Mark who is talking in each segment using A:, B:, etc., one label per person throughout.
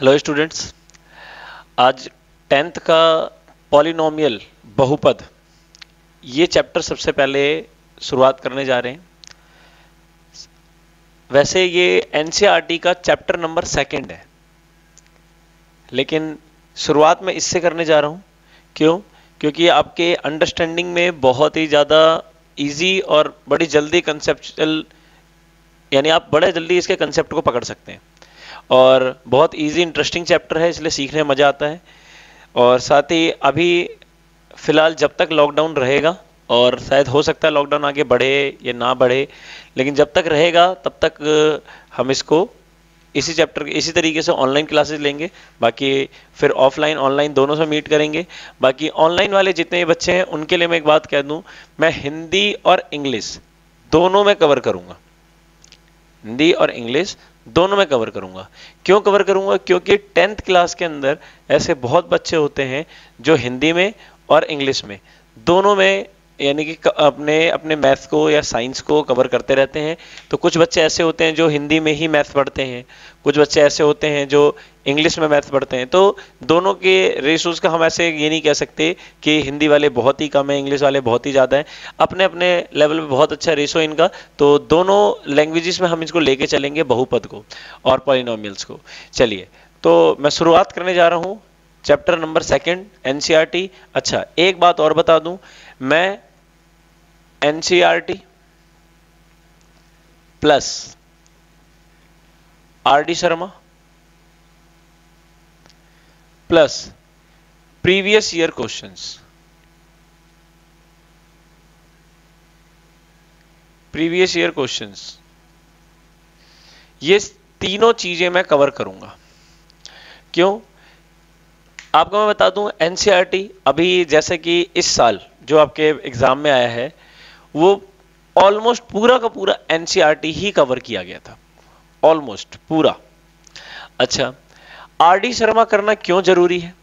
A: hello students आज tenth का polynomial बहुपद ये चैप्टर सबसे पहले शुरुआत करने जा रहे हैं वैसे ये एनसीईआरटी e का चैप्टर नंबर सेकंड है लेकिन शुरुआत में इससे करने जा रहा हूँ क्यों क्योंकि आपके अंडरस्टैंडिंग में बहुत ही ज़्यादा इजी और बड़ी जल्दी कंसेप्चुअल यानी आप बड़े जल्दी इसके कंसेप्ट को पकड़ सकते हैं और बहुत इजी इंटरेस्टिंग चैप्टर है इसलिए सीखने में मज़ा आता है और साथ ही अभी फ़िलहाल जब तक लॉकडाउन रहेगा और शायद हो सकता है लॉकडाउन आगे बढ़े या ना बढ़े लेकिन जब तक रहेगा तब तक हम इसको इसी चैप्टर इसी तरीके से ऑनलाइन क्लासेस लेंगे बाकी फिर ऑफलाइन ऑनलाइन दोनों से मीट करेंगे बाकी ऑनलाइन वाले जितने भी बच्चे हैं उनके लिए मैं एक बात कह दूं मैं हिंदी और इंग्लिश दोनों में कवर करूंगा हिंदी और इंग्लिश दोनों में कवर करूंगा क्यों कवर करूंगा क्योंकि टेंथ क्लास के अंदर ऐसे बहुत बच्चे होते हैं जो हिंदी में और इंग्लिश में दोनों में यानी कि अपने अपने मैथ को या साइंस को कवर करते रहते हैं तो कुछ बच्चे ऐसे होते हैं जो हिंदी में ही मैथ पढ़ते हैं कुछ बच्चे ऐसे होते हैं जो इंग्लिश में मैथ पढ़ते हैं तो दोनों के रेशोज़ का हम ऐसे ये नहीं कह सकते कि हिंदी वाले बहुत ही कम है इंग्लिश वाले बहुत ही ज़्यादा हैं अपने अपने लेवल में बहुत अच्छा रेशो इनका तो दोनों लैंग्वेजेस में हम इसको लेके चलेंगे बहुपद को और पॉलिनोमियल्स को चलिए तो मैं शुरुआत करने जा रहा हूँ चैप्टर नंबर सेकेंड एनसीईआरटी अच्छा एक बात और बता दू मैं NCERT plus R D Sharma plus previous year questions previous year questions ये तीनों चीजें मैं कवर करूंगा क्यों आपको मैं बता दूं एनसीआरटी e अभी जैसे कि इस साल जो आपके एग्जाम में आया है वो ऑलमोस्ट पूरा का पूरा एनसीआर e ही कवर किया गया था ऑलमोस्ट पूरा अच्छा आर डी शर्मा करना क्यों जरूरी है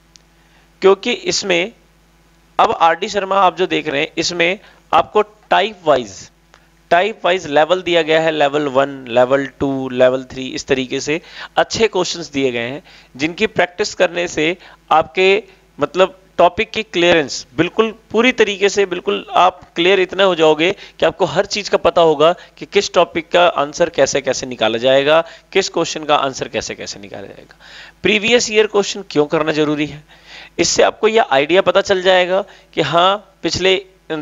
A: क्योंकि इसमें अब आर डी शर्मा आप जो देख रहे हैं इसमें आपको type wise type wise level दिया गया है level one level two level three इस तरीके से अच्छे क्वेश्चंस दिए गए हैं जिनकी प्रैक्टिस करने से आपके मतलब टॉपिक की क्लियरेंस बिल्कुल पूरी तरीके से बिल्कुल आप क्लियर इतना हो जाओगे कि आपको हर चीज का पता होगा कि किस टॉपिक का आंसर कैसे कैसे निकाला जाएगा किस क्वेश्चन का आंसर कैसे कैसे निकाला जाएगा प्रीवियस ईयर क्वेश्चन क्यों करना जरूरी है इससे आपको यह आइडिया पता चल जाएगा कि हाँ पिछले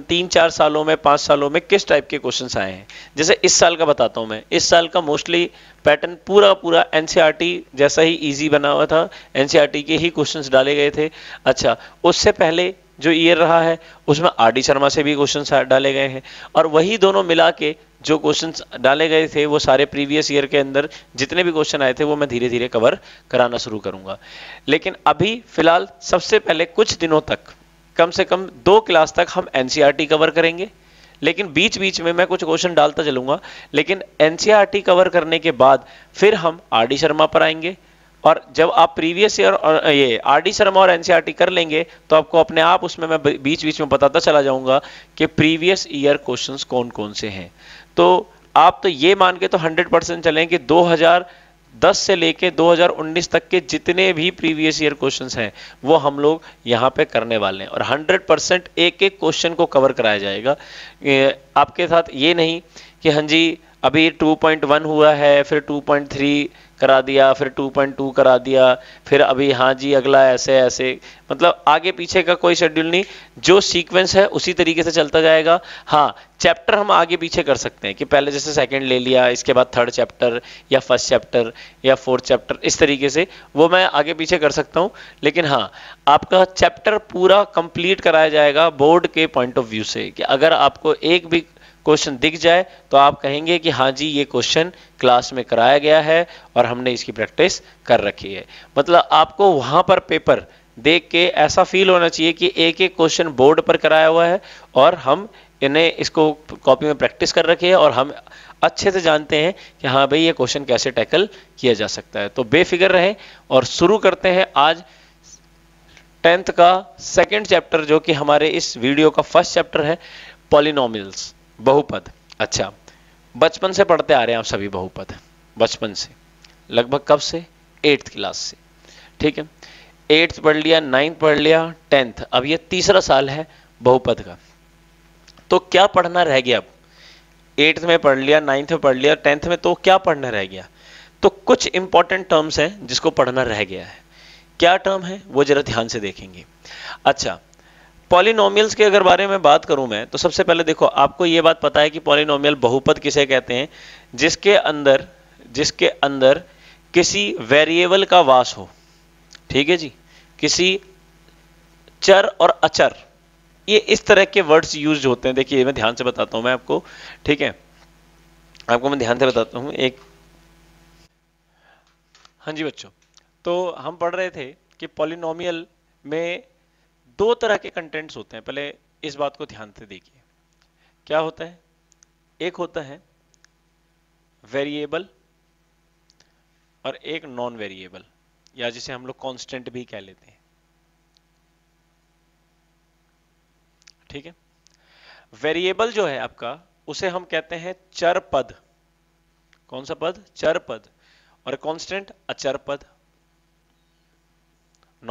A: तीन चार सालों में पांच सालों में किस टाइप के क्वेश्चंस आए हैं जैसे इस साल का बताता हूं मैं इस साल का मोस्टली पैटर्न पूरा पूरा एनसीईआरटी जैसा ही इजी बना हुआ था एनसीईआरटी e के ही क्वेश्चंस डाले गए थे अच्छा उससे पहले जो ईयर रहा है उसमें आर डी शर्मा से भी क्वेश्चन डाले गए हैं और वही दोनों मिला के जो क्वेश्चन डाले गए थे वो सारे प्रीवियस ईयर के अंदर जितने भी क्वेश्चन आए थे वो मैं धीरे धीरे कवर कराना शुरू करूंगा लेकिन अभी फिलहाल सबसे पहले कुछ दिनों तक कम से कम दो क्लास तक हम एनसीईआरटी कवर e करेंगे लेकिन बीच बीच में मैं कुछ क्वेश्चन डालता चलूंगा लेकिन एनसीईआरटी कवर e करने के बाद फिर हम आर डी शर्मा पर आएंगे और जब आप प्रीवियस ईयर ये आर डी शर्मा और एनसीईआरटी e कर लेंगे तो आपको अपने आप उसमें मैं बीच बीच में बताता चला जाऊंगा कि प्रीवियस ईयर क्वेश्चंस कौन कौन से हैं तो आप तो ये मान के तो 100 परसेंट चलें कि 2000 10 से लेके 2019 तक के जितने भी प्रीवियस ईयर क्वेश्चंस हैं वो हम लोग यहाँ पे करने वाले हैं और 100 परसेंट एक एक क्वेश्चन को कवर कराया जाएगा आपके साथ ये नहीं कि हाँ जी अभी 2.1 हुआ है फिर 2.3 करा दिया फिर 2.2 करा दिया फिर अभी हाँ जी अगला ऐसे ऐसे मतलब आगे पीछे का कोई शेड्यूल नहीं जो सीक्वेंस है उसी तरीके से चलता जाएगा हाँ चैप्टर हम आगे पीछे कर सकते हैं कि पहले जैसे सेकंड ले लिया इसके बाद थर्ड चैप्टर या फर्स्ट चैप्टर या फोर्थ चैप्टर इस तरीके से वो मैं आगे पीछे कर सकता हूँ लेकिन हाँ आपका चैप्टर पूरा कंप्लीट कराया जाएगा बोर्ड के पॉइंट ऑफ व्यू से कि अगर आपको एक भी क्वेश्चन दिख जाए तो आप कहेंगे कि हाँ जी ये क्वेश्चन क्लास में कराया गया है और हमने इसकी प्रैक्टिस कर रखी है मतलब आपको वहाँ पर पेपर देख के ऐसा फील होना चाहिए कि एक एक क्वेश्चन बोर्ड पर कराया हुआ है और हम इन्हें इसको कॉपी में प्रैक्टिस कर रखी है और हम अच्छे से जानते हैं कि हाँ भाई ये क्वेश्चन कैसे टैकल किया जा सकता है तो बेफिक्र रहें और शुरू करते हैं आज टेंथ का सेकेंड चैप्टर जो कि हमारे इस वीडियो का फर्स्ट चैप्टर है पॉलिनोमिल्स बहुपद अच्छा बचपन से पढ़ते आ रहे हैं आप सभी बहुपद बचपन से लगभग कब से एट्थ क्लास से ठीक है एट्थ पढ़ लिया नाइन्थ पढ़ लिया टेंथ अब ये तीसरा साल है बहुपद का तो क्या पढ़ना रह गया अब एट्थ में पढ़ लिया नाइन्थ में पढ़ लिया टेंथ में तो क्या पढ़ना रह गया तो कुछ इंपॉर्टेंट टर्म्स हैं जिसको पढ़ना रह गया है क्या टर्म है वो जरा ध्यान से देखेंगे अच्छा पॉलिनोमियल्स के अगर बारे में बात करूं मैं तो सबसे पहले देखो आपको ये बात पता है कि पॉलिनोमियल बहुपद किसे कहते हैं जिसके अंदर जिसके अंदर किसी वेरिएबल का वास हो ठीक है जी किसी चर और अचर ये इस तरह के वर्ड्स यूज होते हैं देखिए मैं ध्यान से बताता हूं मैं आपको ठीक है आपको मैं ध्यान से बताता हूं एक हाँ जी बच्चों तो हम पढ़ रहे थे कि पॉलिनोमियल में दो तरह के कंटेंट्स होते हैं पहले इस बात को ध्यान से देखिए क्या होता है एक होता है वेरिएबल और एक नॉन वेरिएबल या जिसे हम लोग कांस्टेंट भी कह लेते हैं ठीक है वेरिएबल जो है आपका उसे हम कहते हैं चर पद कौन सा पद चर पद और कांस्टेंट अचर पद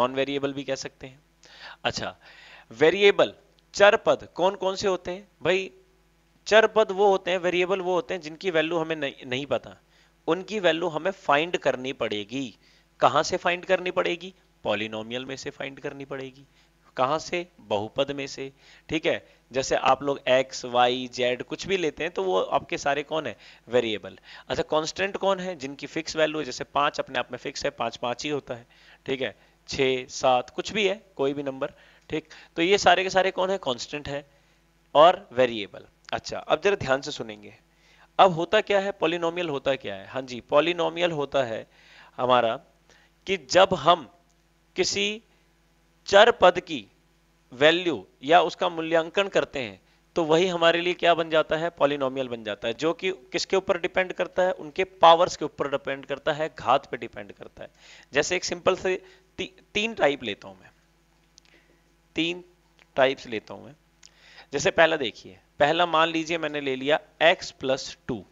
A: नॉन वेरिएबल भी कह सकते हैं अच्छा वेरिएबल चर पद कौन कौन से होते हैं भाई चर पद वो होते हैं वेरिएबल वो होते हैं जिनकी वैल्यू हमें नहीं, नहीं पता उनकी वैल्यू हमें फाइंड करनी पड़ेगी कहां से फाइंड करनी पड़ेगी पॉलिनोमियल में से फाइंड करनी पड़ेगी कहां से बहुपद में से ठीक है जैसे आप लोग x, y, z कुछ भी लेते हैं तो वो आपके सारे कौन है वेरिएबल अच्छा कॉन्स्टेंट कौन है जिनकी फिक्स वैल्यू है जैसे पांच अपने आप में फिक्स है पांच पांच ही होता है ठीक है छ सात कुछ भी है कोई भी नंबर ठीक तो ये सारे के सारे कौन है कॉन्स्टेंट है और वेरिएबल अच्छा अब जरा ध्यान से सुनेंगे अब होता क्या है पॉलिनोमियल होता क्या है हाँ जी पॉलिनोमियल होता है हमारा कि जब हम किसी चर पद की वैल्यू या उसका मूल्यांकन करते हैं तो वही हमारे लिए क्या बन जाता है पॉलिनोमियल बन जाता है जो कि किसके ऊपर डिपेंड करता है उनके पावर्स के ऊपर डिपेंड करता है घात पे डिपेंड करता है जैसे एक सिंपल से ती, तीन टाइप लेता हूं मैं तीन टाइप्स लेता हूं मैं जैसे पहला देखिए पहला मान लीजिए मैंने ले लिया x प्लस टू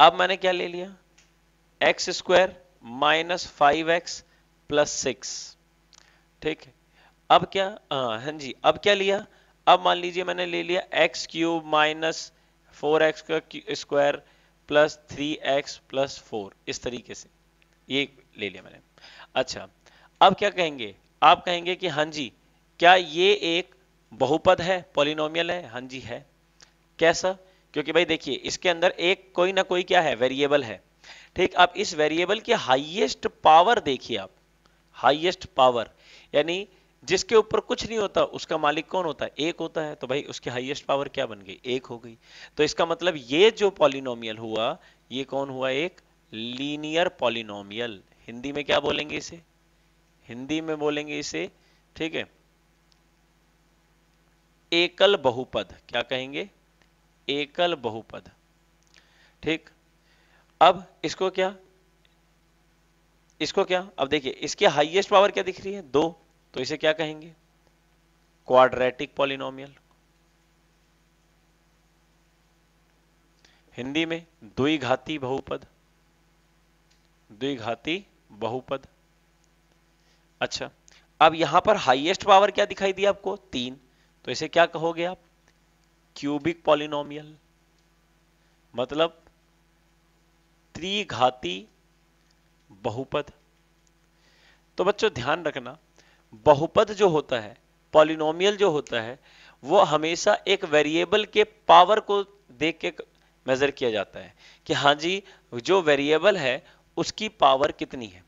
A: अब मैंने क्या ले लिया x square minus five x plus six ठीक है अब क्या हाँ, हाँ जी अब क्या लिया अब मान लीजिए मैंने ले लिया x cube minus four x का square plus three x plus four इस तरीके से ये ले लिया मैंने अच्छा अब क्या कहेंगे आप कहेंगे कि हाँ जी क्या ये एक बहुपद है पॉलिनोमियल है हाँ जी है कैसा क्योंकि भाई देखिए इसके अंदर एक कोई ना कोई क्या है वेरिएबल है ठीक अब इस वेरिएबल की हाइएस्ट पावर देखिए आप हाइएस्ट पावर यानी जिसके ऊपर कुछ नहीं होता उसका मालिक कौन होता है एक होता है तो भाई उसकी हाईएस्ट पावर क्या बन गई एक हो गई तो इसका मतलब ये जो पॉलिनोमियल हुआ ये कौन हुआ एक लीनियर पॉलिनोमियल हिंदी में क्या बोलेंगे इसे हिंदी में बोलेंगे इसे ठीक है एकल बहुपद क्या कहेंगे एकल बहुपद ठीक अब इसको क्या इसको क्या अब देखिए इसकी हाईएस्ट पावर क्या दिख रही है दो तो इसे क्या कहेंगे क्वाड्रेटिक पॉलिनोमियल हिंदी में द्विघाती बहुपद द्विघाती बहुपद अच्छा अब यहां पर हाईएस्ट पावर क्या दिखाई दी आपको तीन तो इसे क्या कहोगे आप क्यूबिक पॉलिनोमियल मतलब त्रिघाती बहुपद तो बच्चों ध्यान रखना बहुपद जो होता है पॉलिनोमियल जो होता है वो हमेशा एक वेरिएबल के पावर को देख के मेजर किया जाता है कि हाँ जी जो वेरिएबल है उसकी पावर कितनी है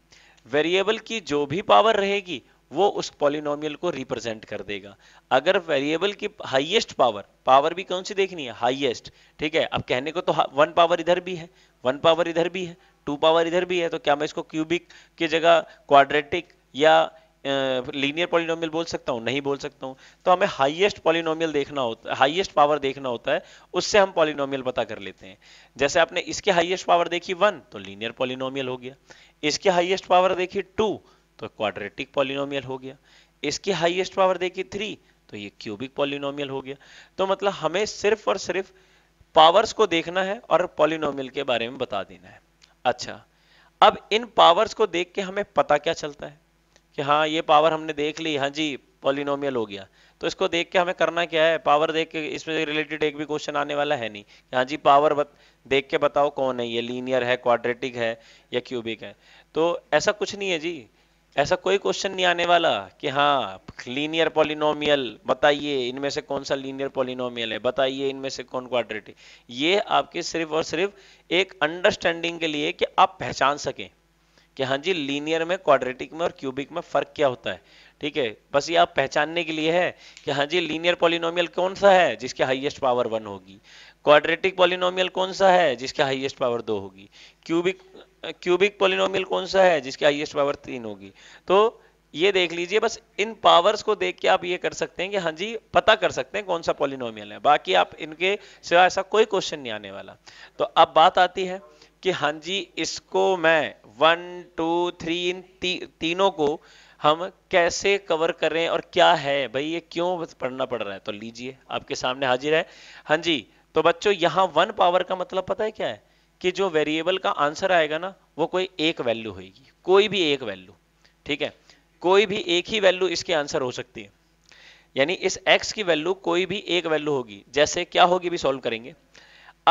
A: वेरिएबल की जो भी पावर रहेगी वो उस पॉलिनोमियल को रिप्रेजेंट कर देगा अगर वेरिएबल की हाईएस्ट पावर पावर भी कौन सी देखनी है हाईएस्ट ठीक है अब कहने को तो वन पावर इधर भी है वन पावर इधर भी है टू पावर इधर भी है तो क्या मैं इसको क्यूबिक की जगह क्वाड्रेटिक या लीनियर पॉलिनोमियल बोल सकता हूँ नहीं बोल सकता हूँ तो हमें हाईएस्ट पॉलिनोमियल देखना होता है हाईएस्ट पावर देखना होता है उससे हम पॉलिनोमियल पता कर लेते हैं जैसे आपने इसके हाईएस्ट पावर देखी वन तो लीनियर पॉलिनोमियल हो गया इसके हाईएस्ट पावर देखी टू तो क्वाड्रेटिक पॉलिनोमियल हो गया इसकी हाईएस्ट पावर देखी थ्री तो ये क्यूबिक पॉलिनोमियल हो गया तो मतलब हमें सिर्फ और सिर्फ पावर्स को देखना है और पॉलिनोमियल के बारे में बता देना है अच्छा अब इन पावर्स को देख के हमें पता क्या चलता है कि हाँ ये पावर हमने देख ली हाँ जी पॉलिनोमियल हो गया तो इसको देख के हमें करना क्या है पावर देख के इसमें रिलेटेड एक भी क्वेश्चन आने वाला है नहीं हाँ जी पावर बत, देख के बताओ कौन है ये लीनियर है क्वाड्रेटिक है या क्यूबिक है तो ऐसा कुछ नहीं है जी ऐसा कोई क्वेश्चन नहीं आने वाला कि हाँ लीनियर पॉलिनोमियल बताइए इनमें से कौन सा लीनियर पॉलिनोमियल है बताइए इनमें से कौन क्वाड्रेटिक ये आपके सिर्फ और सिर्फ एक अंडरस्टैंडिंग के लिए कि आप पहचान सकें कि हाँ जी लीनियर में क्वाड्रेटिक में और क्यूबिक में फर्क क्या होता है ठीक है बस ये आप पहचानने के लिए है कि हाँ जी लीनियर पॉलिनोमियल कौन सा है जिसके हाईएस्ट पावर वन होगी क्वाड्रेटिक पॉलिनोमियल कौन सा है जिसके हाईएस्ट पावर दो होगी क्यूबिक क्यूबिक पॉलिनोमियल कौन सा है जिसके हाईएस्ट पावर तीन होगी तो ये देख लीजिए बस इन पावर्स को देख के आप ये कर सकते हैं कि हाँ जी पता कर सकते हैं कौन सा पॉलिनोमियल है बाकी आप इनके सिवा ऐसा कोई क्वेश्चन नहीं आने वाला तो अब बात आती है कि हाँ जी इसको मैं वन टू थ्री इन ती, तीनों को हम कैसे कवर करें और क्या है भाई ये क्यों पढ़ना पड़ रहा है तो लीजिए आपके सामने हाजिर है हाँ जी तो बच्चों यहाँ वन पावर का मतलब पता है क्या है कि जो वेरिएबल का आंसर आएगा ना वो कोई एक वैल्यू होगी कोई भी एक वैल्यू ठीक है कोई भी एक ही वैल्यू इसके आंसर हो सकती है यानी इस x की वैल्यू कोई भी एक वैल्यू होगी जैसे क्या होगी भी सॉल्व करेंगे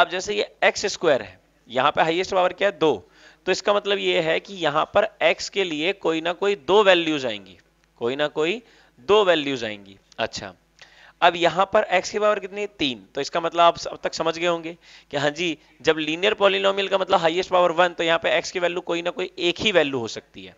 A: अब जैसे ये एक्स स्क्वायर है यहां पे हाईएस्ट पावर क्या है दो तो इसका मतलब ये है कि यहां पर x के लिए कोई ना कोई दो वैल्यूज आएंगी कोई ना कोई दो वैल्यूज आएंगी अच्छा अब यहां पर x की पावर कितनी है तीन तो इसका मतलब आप अब तक समझ गए होंगे कि हाँ जी जब लीनियर पॉलिनोमियल का मतलब हाईएस्ट पावर वन तो यहाँ पे x की वैल्यू कोई ना कोई एक ही वैल्यू हो सकती है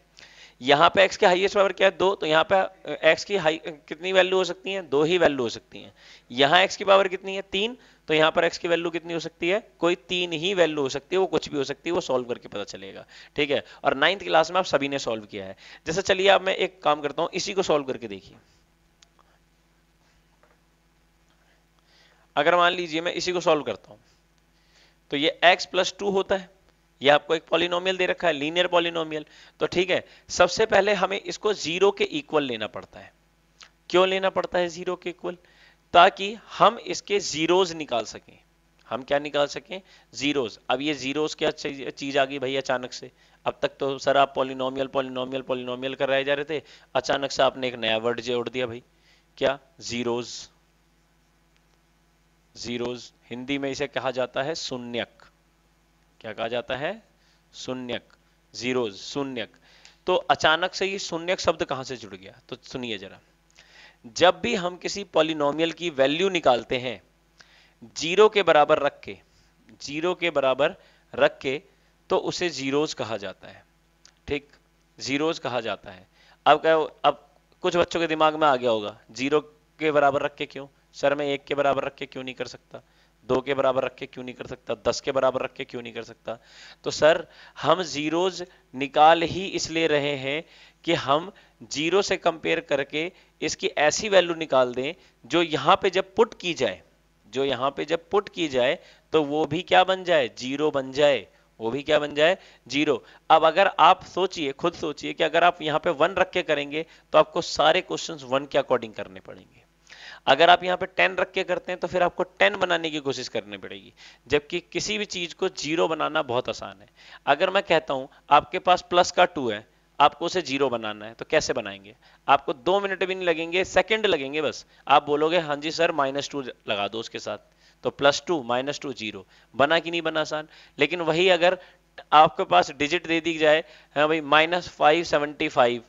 A: यहाँ पे x के हाइएस्ट पावर क्या है दो तो यहाँ पे x की हाई कितनी वैल्यू हो सकती है दो ही वैल्यू हो सकती है यहाँ x की पावर कितनी है तीन तो यहाँ पर x की वैल्यू कितनी हो सकती है कोई तीन ही वैल्यू हो सकती है वो कुछ भी हो सकती है वो सॉल्व करके पता चलेगा ठीक है और नाइन्थ क्लास में आप सभी ने सॉल्व किया है जैसे चलिए अब मैं एक काम करता हूँ इसी को सॉल्व करके देखिए अगर मान लीजिए मैं इसी को सॉल्व करता हूँ तो ये x प्लस टू होता है ये आपको एक पॉलिनोमियल दे रखा है लीनियर पॉलिनोमियल तो ठीक है सबसे पहले हमें इसको जीरो के इक्वल लेना पड़ता है क्यों लेना पड़ता है जीरो के इक्वल ताकि हम इसके जीरोज निकाल सकें हम क्या निकाल सकें जीरोज अब ये जीरोज क्या चीज आ गई भाई अचानक से अब तक तो सर आप पॉलिनोमियल पॉलिनोमियल पॉलिनोमियल कराए जा रहे थे अचानक से आपने एक नया वर्ड जोड़ दिया भाई क्या जीरोज जीरोज हिंदी में इसे कहा जाता है शून्यक क्या कहा जाता है शून्यक जीरोज शून्यक तो अचानक से ये शून्यक शब्द कहां से जुड़ गया तो सुनिए जरा जब भी हम किसी पॉलिनोमियल की वैल्यू निकालते हैं जीरो के बराबर रख के जीरो के बराबर रख के तो उसे जीरोज कहा जाता है ठीक जीरोज कहा जाता है अब क्या अब कुछ बच्चों के दिमाग में आ गया होगा जीरो के बराबर रख के क्यों सर मैं एक के बराबर रख के क्यों नहीं कर सकता दो के बराबर रख के क्यों नहीं कर सकता दस के बराबर रख के क्यों नहीं कर सकता तो सर हम जीरोज निकाल ही इसलिए रहे हैं कि हम जीरो से कंपेयर करके इसकी ऐसी वैल्यू निकाल दें जो यहां पे जब पुट की जाए जो यहां पे जब पुट की जाए तो वो भी क्या बन जाए जीरो बन जाए वो भी क्या बन जाए जीरो अब अगर आप सोचिए खुद सोचिए कि अगर आप यहां पे वन रख के करेंगे तो आपको सारे क्वेश्चंस वन के अकॉर्डिंग करने पड़ेंगे अगर आप यहाँ पे टेन रख के करते हैं तो फिर आपको टेन बनाने की कोशिश करनी पड़ेगी जबकि किसी भी चीज को जीरो बनाना बहुत आसान है अगर मैं कहता हूं आपके पास प्लस का टू है आपको उसे जीरो बनाना है तो कैसे बनाएंगे आपको दो मिनट भी नहीं लगेंगे सेकंड लगेंगे बस आप बोलोगे हाँ जी सर माइनस टू लगा दो उसके साथ तो plus two minus two zero बना कि नहीं बना आसान लेकिन वही अगर आपके पास डिजिट दे दी जाए हाँ भाई माइनस फाइव सेवेंटी फाइव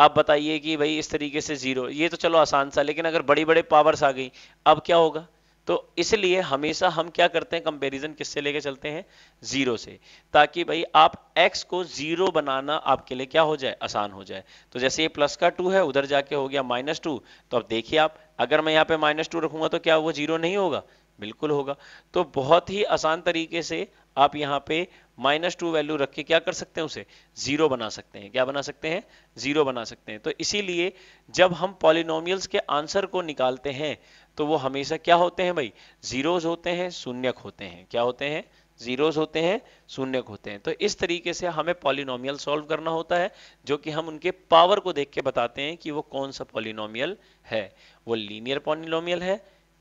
A: आप बताइए कि भाई इस तरीके से ज़ीरो ये तो चलो आसान सा लेकिन अगर बड़ी बड़े पावर्स आ गई अब क्या होगा तो इसलिए हमेशा हम क्या करते हैं कंपैरिजन किससे लेके चलते हैं ज़ीरो से ताकि भाई आप एक्स को ज़ीरो बनाना आपके लिए क्या हो जाए आसान हो जाए तो जैसे ये प्लस का टू है उधर जाके हो गया माइनस टू तो अब देखिए आप अगर मैं यहाँ पे माइनस टू रखूंगा तो क्या वो ज़ीरो नहीं होगा बिल्कुल होगा तो बहुत ही आसान तरीके से आप यहाँ पे माइनस टू वैल्यू रख के क्या कर सकते हैं उसे जीरो बना सकते हैं क्या बना सकते हैं जीरो बना सकते हैं तो इसीलिए जब हम पॉलिनोमियल्स के आंसर को निकालते हैं तो वो हमेशा क्या होते हैं भाई जीरोज होते हैं शून्यक होते हैं क्या होते हैं जीरोज होते हैं शून्यक होते हैं तो इस तरीके से हमें पॉलिनोमियल सॉल्व करना होता है जो कि हम उनके पावर को देख के बताते हैं कि वो कौन सा पॉलिनोमियल है वो लीनियर पॉलिनोमियल है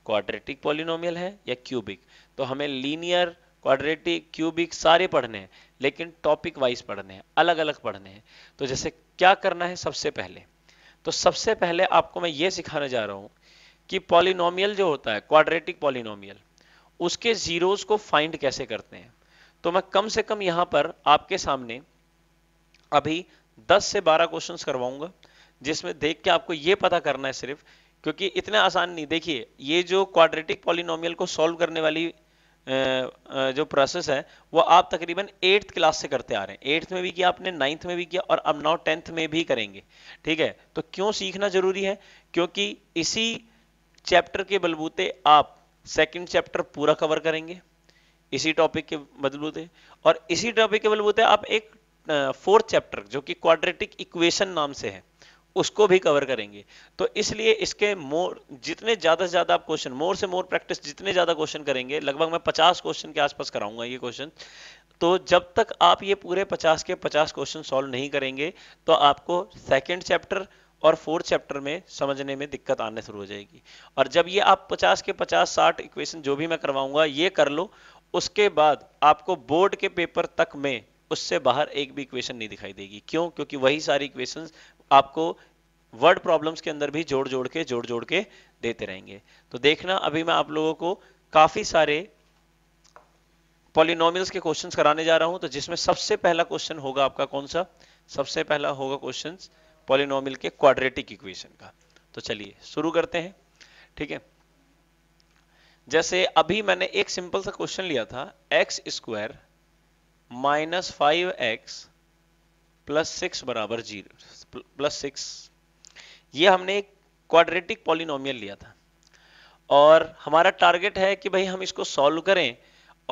A: क्वाड्रेटिक पॉलिनोमियल है या क्यूबिक तो हमें लीनियर क्वाड्रेटिक क्यूबिक सारे पढ़ने हैं लेकिन टॉपिक वाइज पढ़ने हैं अलग अलग पढ़ने हैं तो जैसे क्या करना है सबसे पहले तो सबसे पहले आपको मैं ये सिखाने जा रहा हूं कि पॉलिनोमियल जो होता है क्वाड्रेटिक पॉलिनोमियल उसके जीरोस को फाइंड कैसे करते हैं तो मैं कम से कम यहां पर आपके सामने अभी 10 से 12 क्वेश्चंस करवाऊंगा जिसमें देख के आपको ये पता करना है सिर्फ क्योंकि इतना आसान नहीं देखिए ये जो क्वाड्रेटिक पॉलिनोमियल को सॉल्व करने वाली जो प्रोसेस है वो आप तकरीबन एट्थ क्लास से करते आ रहे हैं एट्थ में भी किया आपने नाइन्थ में भी किया और अब नौ टेंथ में भी करेंगे ठीक है तो क्यों सीखना जरूरी है क्योंकि इसी चैप्टर के बलबूते आप सेकंड चैप्टर पूरा कवर करेंगे इसी टॉपिक के बलबूते और इसी टॉपिक के बलबूते आप एक फोर्थ चैप्टर जो कि क्वाड्रेटिक इक्वेशन नाम से है उसको भी कवर करेंगे तो इसलिए इसके मोर जितने ज़्यादा से ज़्यादा आप क्वेश्चन मोर से मोर प्रैक्टिस जितने ज़्यादा क्वेश्चन करेंगे लगभग मैं पचास क्वेश्चन के आसपास कराऊंगा ये क्वेश्चन तो जब तक आप ये पूरे पचास के पचास क्वेश्चन सॉल्व नहीं करेंगे तो आपको सेकेंड चैप्टर और फोर्थ चैप्टर में समझने में दिक्कत आने शुरू हो जाएगी और जब ये आप 50 के 50 60 इक्वेशन जो भी मैं करवाऊंगा ये कर लो उसके बाद आपको बोर्ड के पेपर तक में उससे बाहर एक भी इक्वेशन नहीं दिखाई देगी क्यों क्योंकि वही सारी इक्वेशंस आपको वर्ड प्रॉब्लम्स के अंदर भी जोड़ जोड़ के जोड़ जोड़ के देते रहेंगे तो देखना अभी मैं आप लोगों को काफी सारे पॉलिनोमियल्स के क्वेश्चंस कराने जा रहा हूं तो जिसमें सबसे पहला क्वेश्चन होगा आपका कौन सा सबसे पहला होगा क्वेश्चन पॉलिनोमियल के क्वाड्रेटिक इक्वेशन का तो चलिए शुरू करते हैं ठीक है जैसे अभी मैंने एक सिंपल सा क्वेश्चन लिया था x square minus five x plus six बराबर जीरो प्लस सिक्स ये हमने एक क्वाड्रेटिक पॉलिनोमियल लिया था और हमारा टारगेट है कि भाई हम इसको सॉल्व करें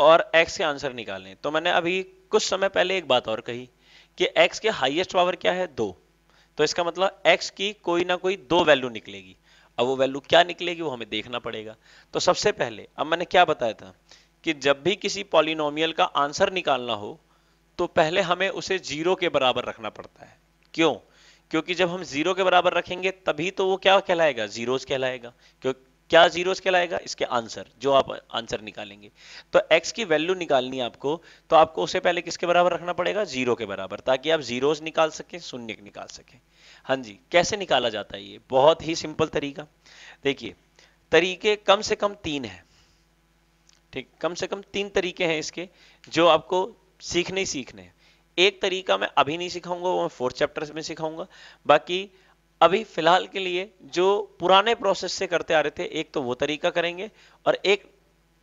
A: और x के आंसर निकालें तो मैंने अभी कुछ समय पहले एक बात और कही कि x के हाईएस्ट पावर क्या है दो तो इसका मतलब x की कोई ना कोई दो वैल्यू निकलेगी अब वो वैल्यू क्या निकलेगी वो हमें देखना पड़ेगा तो सबसे पहले अब मैंने क्या बताया था कि जब भी किसी पॉलिनोमियल का आंसर निकालना हो तो पहले हमें उसे जीरो के बराबर रखना पड़ता है क्यों क्योंकि जब हम जीरो के बराबर रखेंगे तभी तो वो क्या कहलाएगा जीरोज कहलाएगा क्यों क्या जीरोज कहलाएगा इसके आंसर जो आप आंसर निकालेंगे तो एक्स की वैल्यू निकालनी है आपको तो आपको उसे पहले किसके बराबर रखना पड़ेगा जीरो के बराबर ताकि आप जीरोज निकाल सकें शून्य निकाल सकें हाँ जी कैसे निकाला जाता है ये बहुत ही सिंपल तरीका देखिए तरीके कम से कम तीन है ठीक कम से कम तीन तरीके हैं इसके जो आपको सीखने ही सीखने हैं एक तरीका मैं अभी नहीं सिखाऊंगा वो मैं फोर्थ चैप्टर में सिखाऊंगा बाकी अभी फिलहाल के लिए जो पुराने प्रोसेस से करते आ रहे थे एक तो वो तरीका करेंगे और एक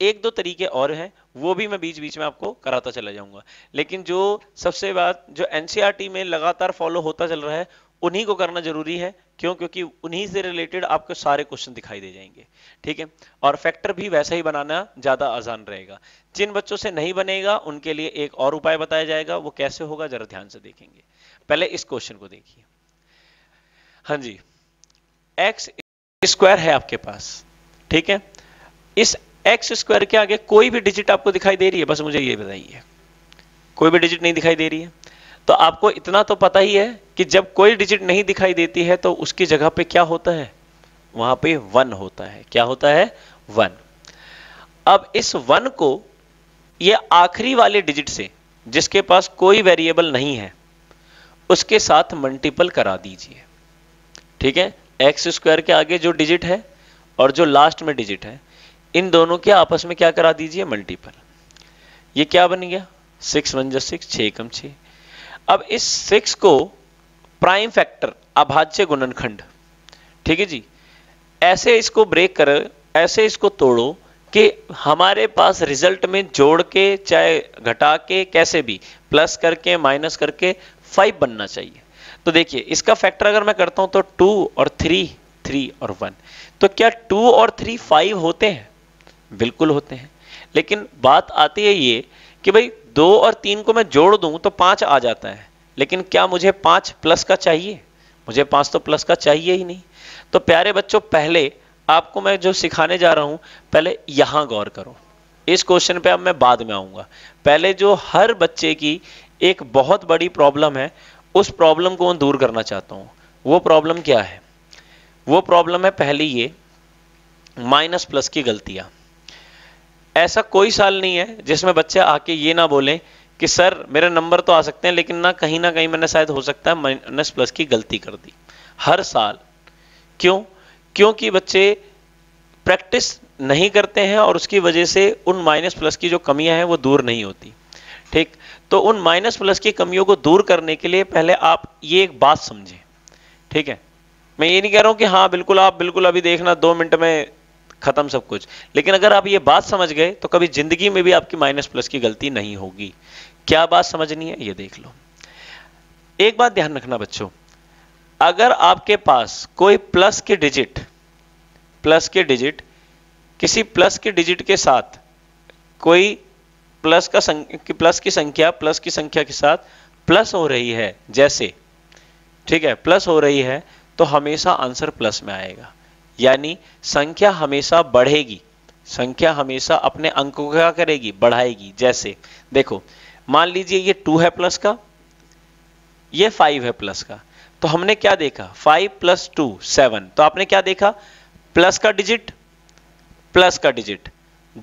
A: एक दो तरीके और हैं वो भी मैं बीच बीच में आपको कराता चला जाऊंगा लेकिन जो सबसे बात जो एनसीआर e में लगातार फॉलो होता चल रहा है उन्हीं को करना जरूरी है क्यों क्योंकि उन्हीं से रिलेटेड आपको सारे क्वेश्चन दिखाई दे जाएंगे ठीक है और फैक्टर भी वैसा ही बनाना ज्यादा आसान रहेगा जिन बच्चों से नहीं बनेगा उनके लिए एक और उपाय बताया जाएगा वो कैसे होगा जरा ध्यान से देखेंगे पहले इस क्वेश्चन को देखिए हाँ जी एक्स स्क्वायर है आपके पास ठीक है इस एक्स स्क्वायर के आगे कोई भी डिजिट आपको दिखाई दे रही है बस मुझे ये बताइए कोई भी डिजिट नहीं दिखाई दे रही है तो आपको इतना तो पता ही है कि जब कोई डिजिट नहीं दिखाई देती है तो उसकी जगह पे क्या होता है वहां पे वन होता है क्या होता है वन अब इस वन को ये आखिरी वाले डिजिट से जिसके पास कोई वेरिएबल नहीं है उसके साथ मल्टीपल करा दीजिए ठीक है एक्स स्क्वायर के आगे जो डिजिट है और जो लास्ट में डिजिट है इन दोनों के आपस में क्या करा दीजिए मल्टीपल ये क्या बन गया सिक्स वन जस सिक्स छ कम छ अब इस सिक्स को प्राइम फैक्टर अभाज्य गुणनखंड ठीक है जी ऐसे इसको ब्रेक कर ऐसे इसको तोड़ो कि हमारे पास रिजल्ट में जोड़ के चाहे घटा के कैसे भी प्लस करके माइनस करके फाइव बनना चाहिए तो देखिए इसका फैक्टर अगर मैं करता हूं तो टू और थ्री थ्री और वन तो क्या टू और थ्री फाइव होते हैं बिल्कुल होते हैं लेकिन बात आती है ये कि भाई दो और तीन को मैं जोड़ दूं तो पांच आ जाता है लेकिन क्या मुझे पांच प्लस का चाहिए मुझे पांच तो प्लस का चाहिए ही नहीं तो प्यारे बच्चों पहले आपको मैं जो सिखाने जा रहा हूं पहले यहां गौर करो इस क्वेश्चन पे अब मैं बाद में आऊंगा पहले जो हर बच्चे की एक बहुत बड़ी प्रॉब्लम है उस प्रॉब्लम को मैं दूर करना चाहता हूं वो प्रॉब्लम क्या है वो प्रॉब्लम है पहली ये माइनस प्लस की गलतियां ऐसा कोई साल नहीं है जिसमें बच्चे आके ये ना बोलें कि सर मेरे नंबर तो आ सकते हैं लेकिन ना कहीं ना कहीं मैंने शायद हो सकता है माइनस प्लस की गलती कर दी हर साल क्यों क्योंकि बच्चे प्रैक्टिस नहीं करते हैं और उसकी वजह से उन माइनस प्लस की जो कमियां हैं वो दूर नहीं होती ठीक तो उन माइनस प्लस की कमियों को दूर करने के लिए पहले आप ये एक बात समझें ठीक है मैं ये नहीं कह रहा हूं कि हाँ बिल्कुल आप बिल्कुल अभी देखना दो मिनट में खत्म सब कुछ लेकिन अगर आप ये बात समझ गए तो कभी जिंदगी में भी आपकी माइनस प्लस की गलती नहीं होगी क्या बात समझनी है ये देख लो एक बात ध्यान रखना बच्चों अगर आपके पास कोई प्लस की डिजिट प्लस के डिजिट किसी प्लस के डिजिट के साथ कोई प्लस का संख्या प्लस की संख्या प्लस की संख्या के साथ प्लस हो रही है जैसे ठीक है प्लस हो रही है तो हमेशा आंसर प्लस में आएगा यानी संख्या हमेशा बढ़ेगी संख्या हमेशा अपने अंकों को क्या करेगी बढ़ाएगी जैसे देखो मान लीजिए ये टू है प्लस का ये फाइव है प्लस का तो हमने क्या देखा फाइव प्लस टू सेवन तो आपने क्या देखा प्लस का डिजिट प्लस का डिजिट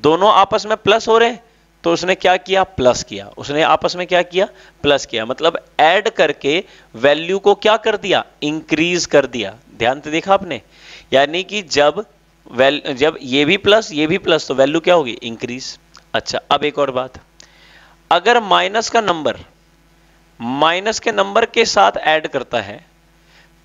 A: दोनों आपस में प्लस हो रहे हैं तो उसने क्या किया प्लस किया उसने आपस में क्या किया प्लस किया मतलब ऐड करके वैल्यू को क्या कर दिया इंक्रीज कर दिया ध्यान से देखा आपने यानी कि जब वेल जब ये भी प्लस ये भी प्लस तो वैल्यू क्या होगी इंक्रीज अच्छा अब एक और बात अगर माइनस का नंबर माइनस के नंबर के साथ ऐड करता है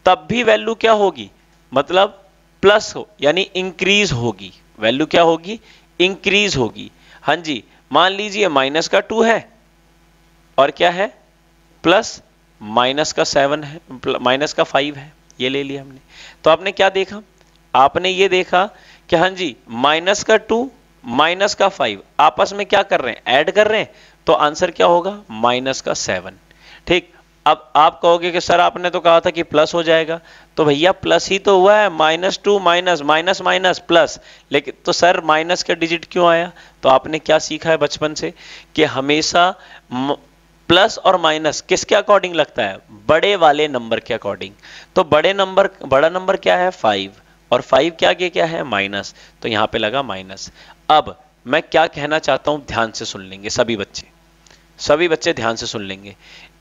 A: तब भी वैल्यू क्या होगी मतलब प्लस हो यानी इंक्रीज होगी वैल्यू क्या होगी इंक्रीज होगी हाँ जी मान लीजिए माइनस का टू है और क्या है प्लस माइनस का सेवन है माइनस का फाइव है ये ले लिया हमने तो आपने क्या देखा आपने ये देखा कि हाँ जी माइनस का टू माइनस का फाइव आपस में क्या कर रहे हैं ऐड कर रहे हैं तो आंसर क्या होगा माइनस का सेवन ठीक अब आप कहोगे कि सर आपने तो कहा था कि प्लस हो जाएगा तो भैया प्लस ही तो हुआ है minus two minus minus minus plus लेकिन तो सर माइनस का डिजिट क्यों आया तो आपने क्या सीखा है बचपन से कि हमेशा प्लस और माइनस किसके अकॉर्डिंग लगता है बड़े वाले नंबर के अकॉर्डिंग तो बड़े नंबर बड़ा नंबर क्या है फाइव और फाइव के आगे क्या है माइनस तो यहां पे लगा माइनस अब मैं क्या कहना चाहता हूं ध्यान से सुन लेंगे सभी बच्चे सभी बच्चे ध्यान से सुन लेंगे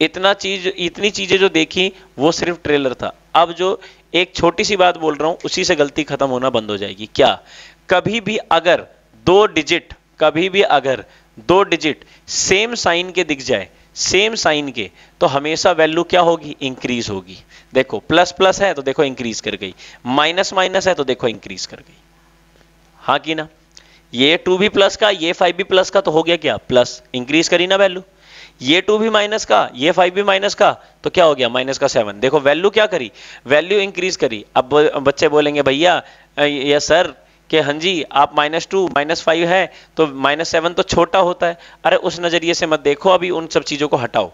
A: इतना चीज इतनी चीजें जो देखी वो सिर्फ ट्रेलर था अब जो एक छोटी सी बात बोल रहा हूं उसी से गलती खत्म होना बंद हो जाएगी क्या कभी भी अगर दो डिजिट कभी भी अगर दो डिजिट सेम साइन के दिख जाए सेम साइन के तो हमेशा वैल्यू क्या होगी इंक्रीज होगी देखो प्लस प्लस है तो देखो इंक्रीज कर गई माइनस माइनस है तो देखो इंक्रीज कर गई हाँ कि ना ये टू भी प्लस का ये फाइव भी प्लस का तो हो गया क्या प्लस इंक्रीज करी ना वैल्यू ये टू भी माइनस का ये फाइव भी माइनस का तो क्या हो गया माइनस का सेवन देखो वैल्यू क्या करी वैल्यू इंक्रीज करी अब बच्चे बोलेंगे भैया ये सर कि हाँ जी आप माइनस टू माइनस फाइव है तो माइनस सेवन तो छोटा होता है अरे उस नज़रिए से मत देखो अभी उन सब चीज़ों को हटाओ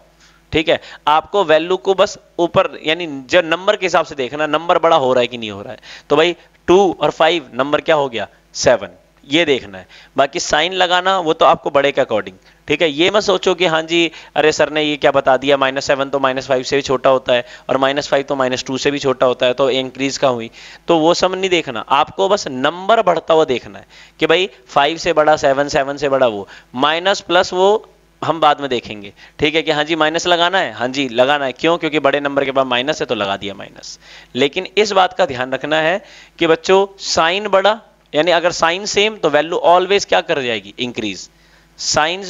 A: ठीक है आपको वैल्यू को बस ऊपर यानी जो नंबर के हिसाब से देखना नंबर बड़ा हो रहा है कि नहीं हो रहा है तो भाई टू और फाइव नंबर क्या हो गया सेवन ये देखना है बाकी साइन लगाना वो तो आपको बड़े के अकॉर्डिंग ठीक है ये मत सोचो कि हाँ जी अरे सर ने ये क्या बता दिया माइनस सेवन तो माइनस फाइव से भी छोटा होता है और माइनस फाइव तो माइनस टू से भी छोटा होता है तो इंक्रीज का हुई तो वो सब नहीं देखना आपको बस नंबर बढ़ता हुआ देखना है कि भाई फाइव से बड़ा सेवन सेवन से बड़ा वो माइनस प्लस वो हम बाद में देखेंगे ठीक है कि हाँ जी माइनस लगाना है हाँ जी लगाना है क्यों क्योंकि बड़े नंबर के बाद माइनस है तो लगा दिया माइनस लेकिन इस बात का ध्यान रखना है कि बच्चों साइन बड़ा यानी अगर साइन सेम तो वैल्यू ऑलवेज क्या कर जाएगी इंक्रीज साइन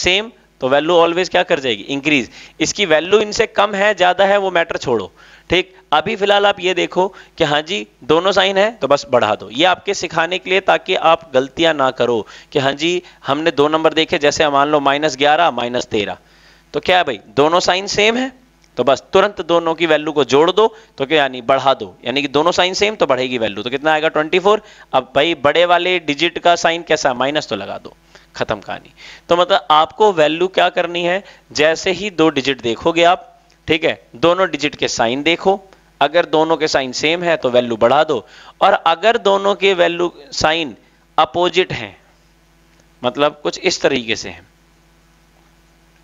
A: सेम तो वैल्यू ऑलवेज क्या कर जाएगी इंक्रीज इसकी वैल्यू इनसे कम है ज्यादा है वो मैटर छोड़ो ठीक अभी फिलहाल आप ये देखो कि हाँ जी दोनों साइन है तो बस बढ़ा दो ये आपके सिखाने के लिए ताकि आप गलतियां ना करो कि हाँ जी हमने दो नंबर देखे जैसे मान लो माइनस ग्यारह माइनस तेरह तो क्या है भाई दोनों साइन सेम है तो बस तुरंत दोनों की वैल्यू को जोड़ दो तो क्या यानी बढ़ा दो यानी कि दोनों साइन सेम तो बढ़ेगी वैल्यू तो कितना आएगा 24 अब भाई बड़े वाले डिजिट का साइन कैसा है माइनस तो लगा दो खत्म कहानी तो मतलब आपको वैल्यू क्या करनी है जैसे ही दो डिजिट देखोगे आप ठीक है दोनों डिजिट के साइन देखो अगर दोनों के साइन सेम है तो वैल्यू बढ़ा दो और अगर दोनों के वैल्यू साइन अपोजिट हैं मतलब कुछ इस तरीके से हैं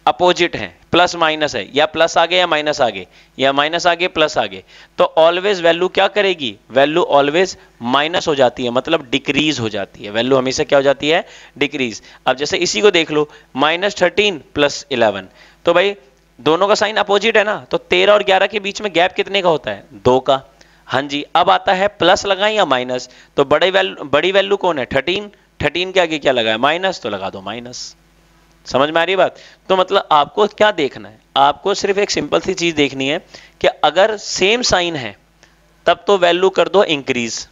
A: अपोजिट है प्लस माइनस है या प्लस आगे या माइनस आगे या माइनस आगे प्लस आगे तो ऑलवेज वैल्यू क्या करेगी वैल्यू ऑलवेज माइनस हो जाती है मतलब डिक्रीज हो जाती है वैल्यू हमेशा क्या हो जाती है डिक्रीज अब जैसे इसी को देख लो माइनस थर्टीन प्लस इलेवन तो भाई दोनों का साइन अपोजिट है ना तो तेरह और ग्यारह के बीच में गैप कितने का होता है दो का हाँ जी अब आता है प्लस लगाए या माइनस तो बड़े वैल्यू बड़ी वैल्यू कौन है थर्टीन थर्टीन के आगे क्या लगा है माइनस तो लगा दो माइनस समझ में आ रही बात तो मतलब आपको क्या देखना है आपको सिर्फ एक सिंपल सी चीज देखनी है कि अगर सेम साइन है तब तो वैल्यू कर दो इंक्रीज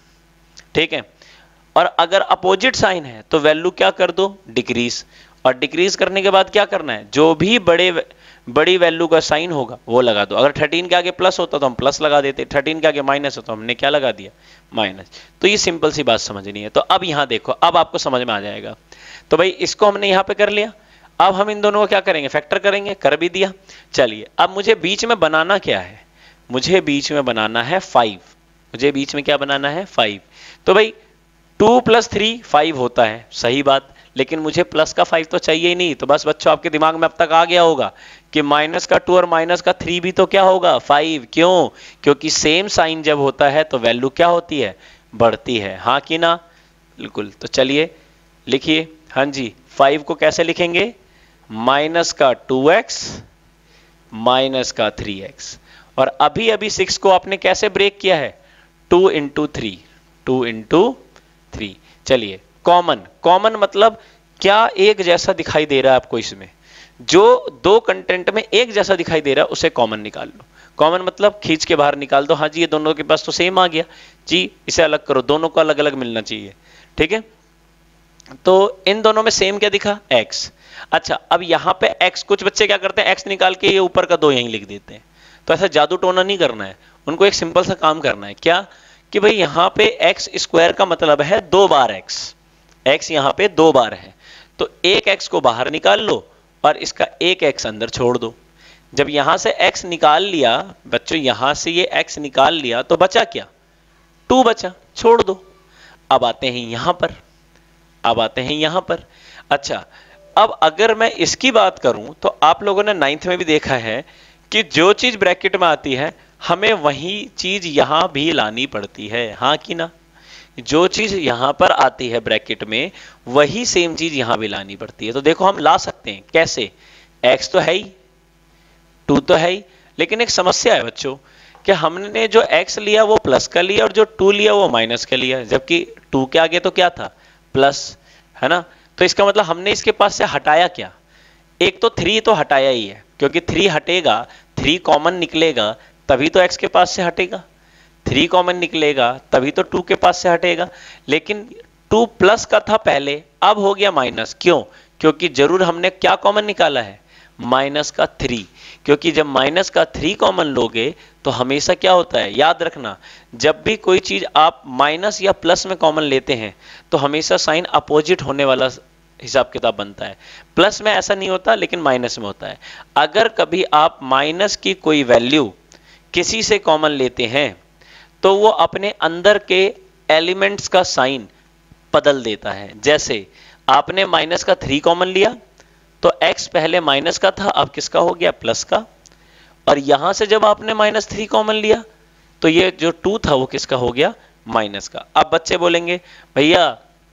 A: ठीक है और अगर अपोजिट साइन है तो वैल्यू क्या कर दो डिक्रीज और डिक्रीज करने के बाद क्या करना है जो भी बड़े बड़ी वैल्यू का साइन होगा वो लगा दो अगर 13 के आगे प्लस होता तो हम प्लस लगा देते 13 के आगे माइनस होता तो हमने क्या लगा दिया माइनस तो ये सिंपल सी बात समझनी है तो अब यहां देखो अब आपको समझ में आ जाएगा तो भाई इसको हमने यहां पर कर लिया अब हम इन दोनों को क्या करेंगे फैक्टर करेंगे कर भी दिया चलिए अब मुझे बीच में बनाना क्या है मुझे बीच में बनाना है फाइव मुझे बीच में क्या बनाना है फाइव तो भाई टू प्लस थ्री फाइव होता है सही बात लेकिन मुझे प्लस का फाइव तो चाहिए ही नहीं तो बस बच्चों आपके दिमाग में अब तक आ गया होगा कि माइनस का टू और माइनस का थ्री भी तो क्या होगा फाइव क्यों क्योंकि सेम साइन जब होता है तो वैल्यू क्या होती है बढ़ती है हाँ कि ना बिल्कुल तो चलिए लिखिए हाँ जी फाइव को कैसे लिखेंगे माइनस का 2x माइनस का 3x और अभी अभी 6 को आपने कैसे ब्रेक किया है 2 into three two into three चलिए कॉमन कॉमन मतलब क्या एक जैसा दिखाई दे रहा है आपको इसमें जो दो कंटेंट में एक जैसा दिखाई दे रहा है उसे कॉमन निकाल लो कॉमन मतलब खींच के बाहर निकाल दो हाँ जी ये दोनों के पास तो सेम आ गया जी इसे अलग करो दोनों को अलग अलग मिलना चाहिए ठीक है तो इन दोनों में सेम क्या दिखा एक्स अच्छा अब यहाँ पे x कुछ बच्चे क्या करते हैं x निकाल के ये ऊपर का दो यहीं लिख देते हैं तो ऐसा जादू टोना नहीं करना है उनको एक सिंपल सा काम करना है क्या कि भाई यहाँ पे x स्क्वायर का मतलब है दो बार x x यहाँ पे दो बार है तो एक x को बाहर निकाल लो और इसका एक x अंदर छोड़ दो जब यहां से x निकाल लिया बच्चों यहां से ये x निकाल लिया तो बचा क्या टू बचा छोड़ दो अब आते हैं यहां पर अब आते हैं यहां पर अच्छा अब अगर मैं इसकी बात करूं तो आप लोगों ने नाइन्थ में भी देखा है कि जो चीज ब्रैकेट में आती है हमें वही चीज यहां भी लानी पड़ती है हाँ कि ना जो चीज यहां पर आती है ब्रैकेट में वही सेम चीज यहां भी लानी पड़ती है तो देखो हम ला सकते हैं कैसे एक्स तो है ही टू तो है ही लेकिन एक समस्या है बच्चों कि हमने जो एक्स लिया वो प्लस का लिया और जो टू लिया वो माइनस का लिया जबकि टू के आगे तो क्या था प्लस है ना तो इसका मतलब हमने इसके पास से हटाया क्या एक तो थ्री तो हटाया ही है क्योंकि थ्री हटेगा थ्री कॉमन निकलेगा तभी तो एक्स के पास से हटेगा थ्री कॉमन निकलेगा तभी तो टू के पास से हटेगा लेकिन टू प्लस का था पहले अब हो गया माइनस क्यों क्योंकि जरूर हमने क्या कॉमन निकाला है माइनस का थ्री क्योंकि जब माइनस का थ्री कॉमन लोगे तो हमेशा क्या होता है याद रखना जब भी कोई चीज आप माइनस या प्लस में कॉमन लेते हैं तो हमेशा साइन अपोजिट होने वाला हिसाब किताब बनता है प्लस में ऐसा नहीं होता लेकिन माइनस में होता है अगर कभी आप माइनस की कोई वैल्यू किसी से कॉमन लेते हैं तो वो अपने अंदर के एलिमेंट्स का साइन बदल देता है जैसे आपने माइनस का थ्री कॉमन लिया तो एक्स पहले माइनस का था अब किसका हो गया प्लस का और यहां से जब आपने माइनस थ्री कॉमन लिया तो ये जो टू था वो किसका हो गया माइनस का अब बच्चे बोलेंगे भैया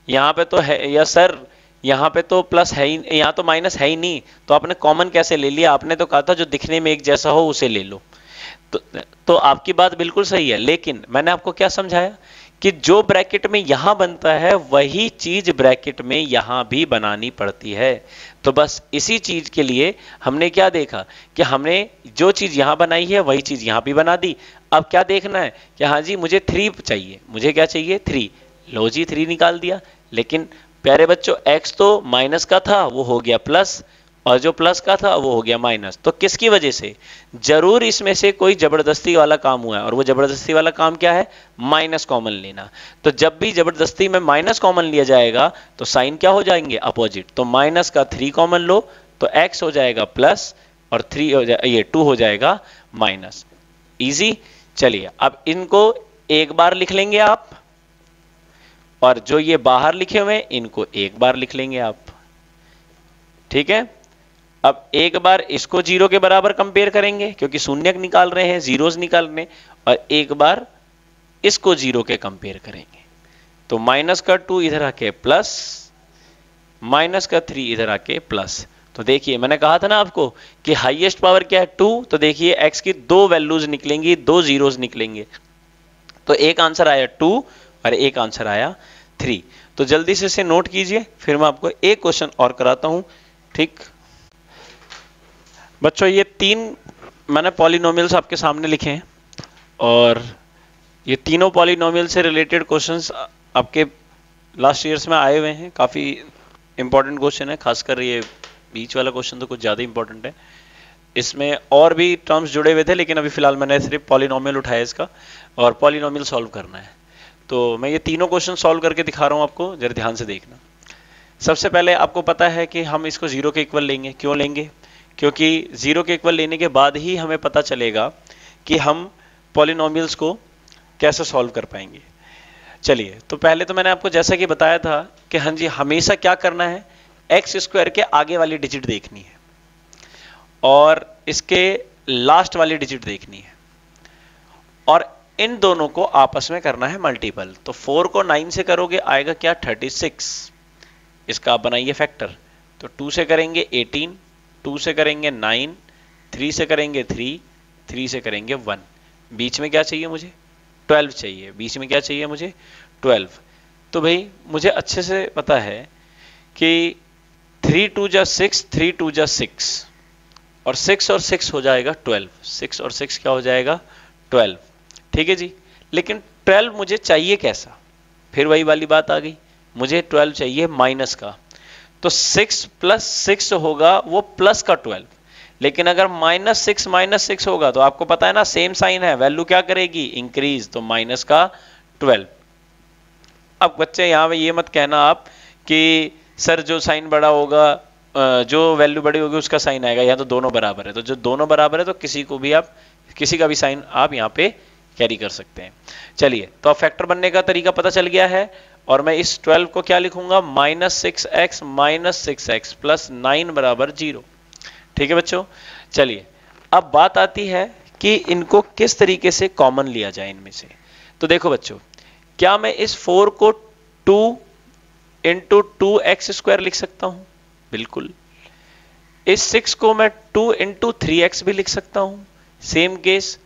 A: यहां पे तो है या सर यहाँ पे तो प्लस है ही यहाँ तो माइनस है ही नहीं तो आपने कॉमन कैसे ले लिया आपने तो कहा था जो दिखने में एक जैसा हो उसे ले लो तो, तो आपकी बात बिल्कुल सही है लेकिन मैंने आपको क्या समझाया कि जो ब्रैकेट में यहां बनता है वही चीज ब्रैकेट में यहां भी बनानी पड़ती है तो बस इसी चीज के लिए हमने क्या देखा कि हमने जो चीज यहां बनाई है वही चीज यहां भी बना दी अब क्या देखना है कि हाँ जी मुझे थ्री चाहिए मुझे क्या चाहिए थ्री लो जी थ्री निकाल दिया लेकिन प्यारे बच्चों x तो माइनस का था वो हो गया प्लस और जो प्लस का था वो हो गया माइनस तो किसकी वजह से जरूर इसमें से कोई जबरदस्ती वाला काम हुआ है और वो जबरदस्ती वाला काम क्या है माइनस कॉमन लेना तो जब भी जबरदस्ती में माइनस कॉमन लिया जाएगा तो साइन क्या हो जाएंगे अपोजिट तो माइनस का थ्री कॉमन लो तो एक्स हो जाएगा प्लस और थ्री हो जाए ये टू हो जाएगा माइनस इजी चलिए अब इनको एक बार लिख लेंगे आप और जो ये बाहर लिखे हुए इनको एक बार लिख लेंगे आप ठीक है अब एक बार इसको जीरो के बराबर कंपेयर करेंगे क्योंकि शून्य निकाल रहे हैं जीरोस निकाल रहे और एक बार इसको जीरो के कंपेयर करेंगे तो माइनस का टू इधर आके प्लस माइनस का थ्री इधर आके प्लस तो देखिए मैंने कहा था ना आपको कि हाईएस्ट पावर क्या है टू तो देखिए एक्स की दो वैल्यूज निकलेंगी दो जीरोज निकलेंगे तो एक आंसर आया टू और एक आंसर आया थ्री तो जल्दी से इसे नोट कीजिए फिर मैं आपको एक क्वेश्चन और कराता हूं ठीक बच्चों ये तीन मैंने पॉलिनोमियल्स आपके सामने लिखे हैं और ये तीनों पॉलिनोमियल से रिलेटेड क्वेश्चन आपके लास्ट ईयर्स में आए हुए हैं काफ़ी इंपॉर्टेंट क्वेश्चन है खासकर ये बीच वाला क्वेश्चन तो कुछ ज़्यादा इंपॉर्टेंट है इसमें और भी टर्म्स जुड़े हुए थे लेकिन अभी फिलहाल मैंने सिर्फ पॉलिनोमियल उठाया इसका और पॉलिनोमियल सॉल्व करना है तो मैं ये तीनों क्वेश्चन सॉल्व करके दिखा रहा हूं आपको जरा ध्यान से देखना सबसे पहले आपको पता है कि हम इसको जीरो के इक्वल लेंगे क्यों लेंगे क्योंकि जीरो के इक्वल लेने के बाद ही हमें पता चलेगा कि हम पॉलिनोमियल्स को कैसे सॉल्व कर पाएंगे चलिए तो पहले तो मैंने आपको जैसा कि बताया था कि हाँ जी हमेशा क्या करना है एक्स स्क्वायर के आगे वाली डिजिट देखनी है और इसके लास्ट वाली डिजिट देखनी है और इन दोनों को आपस में करना है मल्टीपल तो 4 को 9 से करोगे आएगा क्या 36 इसका आप बनाइए फैक्टर तो 2 से करेंगे 18 2 से करेंगे 9 3 से करेंगे 3 3 से करेंगे 1 बीच में क्या चाहिए मुझे 12 चाहिए बीच में क्या चाहिए मुझे 12 तो भाई मुझे अच्छे से पता है कि थ्री टू जा सिक्स थ्री टू जा सिक्स और सिक्स और सिक्स हो जाएगा ट्वेल्व सिक्स और सिक्स क्या हो जाएगा ट्वेल्व ठीक है जी लेकिन ट्वेल्व मुझे चाहिए कैसा फिर वही वाली बात आ गई मुझे ट्वेल्व चाहिए माइनस का तो सिक्स प्लस सिक्स होगा वो प्लस का ट्वेल्व लेकिन अगर माइनस सिक्स माइनस सिक्स होगा तो आपको पता है ना सेम साइन है वैल्यू क्या करेगी इंक्रीज तो माइनस का ट्वेल्व अब बच्चे यहां पर यह मत कहना आप कि सर जो साइन बड़ा होगा जो वैल्यू बड़ी होगी उसका साइन आएगा यहाँ तो दोनों बराबर है तो जो दोनों बराबर है तो किसी को भी आप किसी का भी साइन आप यहाँ पे कैरी कर सकते हैं चलिए तो अब फैक्टर बनने का तरीका पता चल गया है और मैं इस 12 को क्या लिखूंगा minus six x minus six x plus nine बराबर जीरो ठीक है बच्चों चलिए अब बात आती है कि इनको किस तरीके से कॉमन लिया जाए इनमें से तो देखो बच्चों क्या मैं इस फोर को two into two x square लिख सकता हूं बिल्कुल इस सिक्स को मैं टू इंटू थ्री एक्स भी लिख सकता हूं same case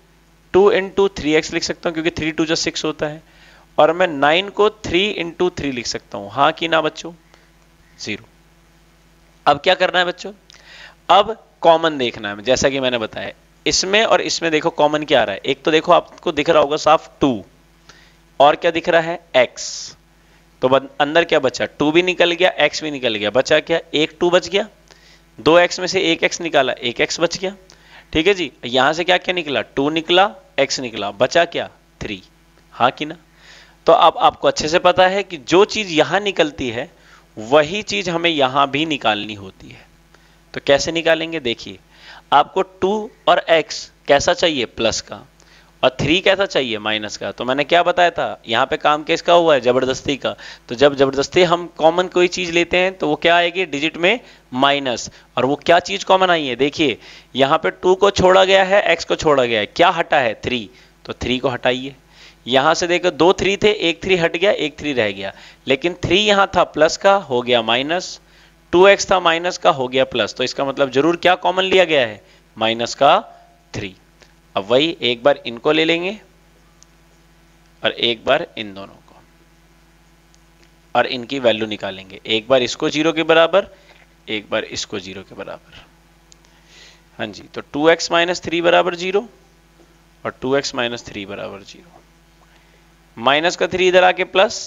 A: two into three x लिख सकता हूँ क्योंकि थ्री टू जो सिक्स होता है और मैं नाइन को थ्री इंटू थ्री लिख सकता हूँ हाँ कि ना बच्चों जीरो अब क्या करना है बच्चों अब कॉमन देखना है जैसा कि मैंने बताया इसमें और इसमें देखो कॉमन क्या आ रहा है एक तो देखो आपको दिख रहा होगा साफ टू और क्या दिख रहा है एक्स तो अंदर क्या बचा टू भी निकल गया एक्स भी निकल गया बचा क्या एक टू बच गया दो एक्स में से एक एक्स निकाला एक एक्स बच गया ठीक है जी यहां से क्या क्या निकला टू निकला एक्स निकला बचा क्या थ्री हाँ कि ना तो अब आपको अच्छे से पता है कि जो चीज यहां निकलती है वही चीज हमें यहां भी निकालनी होती है तो कैसे निकालेंगे देखिए आपको टू और एक्स कैसा चाहिए प्लस का और थ्री कैसा चाहिए माइनस का तो मैंने क्या बताया था यहाँ पे काम किसका हुआ है जबरदस्ती का तो जब जबरदस्ती हम कॉमन कोई चीज़ लेते हैं तो वो क्या आएगी डिजिट में माइनस और वो क्या चीज़ कॉमन आई है देखिए यहाँ पे टू को छोड़ा गया है एक्स को छोड़ा गया है क्या हटा है थ्री तो थ्री को हटाइए यहां से देखो दो थ्री थे एक थ्री हट गया एक थ्री रह गया लेकिन थ्री यहां था प्लस का हो गया माइनस टू एक्स था माइनस का हो गया प्लस तो इसका मतलब जरूर क्या कॉमन लिया गया है माइनस का थ्री अब वही एक बार इनको ले लेंगे और एक बार इन दोनों को और इनकी वैल्यू निकालेंगे एक बार इसको जीरो के बराबर एक बार इसको जीरो के बराबर हाँ जी तो 2x एक्स माइनस थ्री बराबर जीरो और 2x एक्स माइनस थ्री बराबर जीरो माइनस का थ्री इधर आके प्लस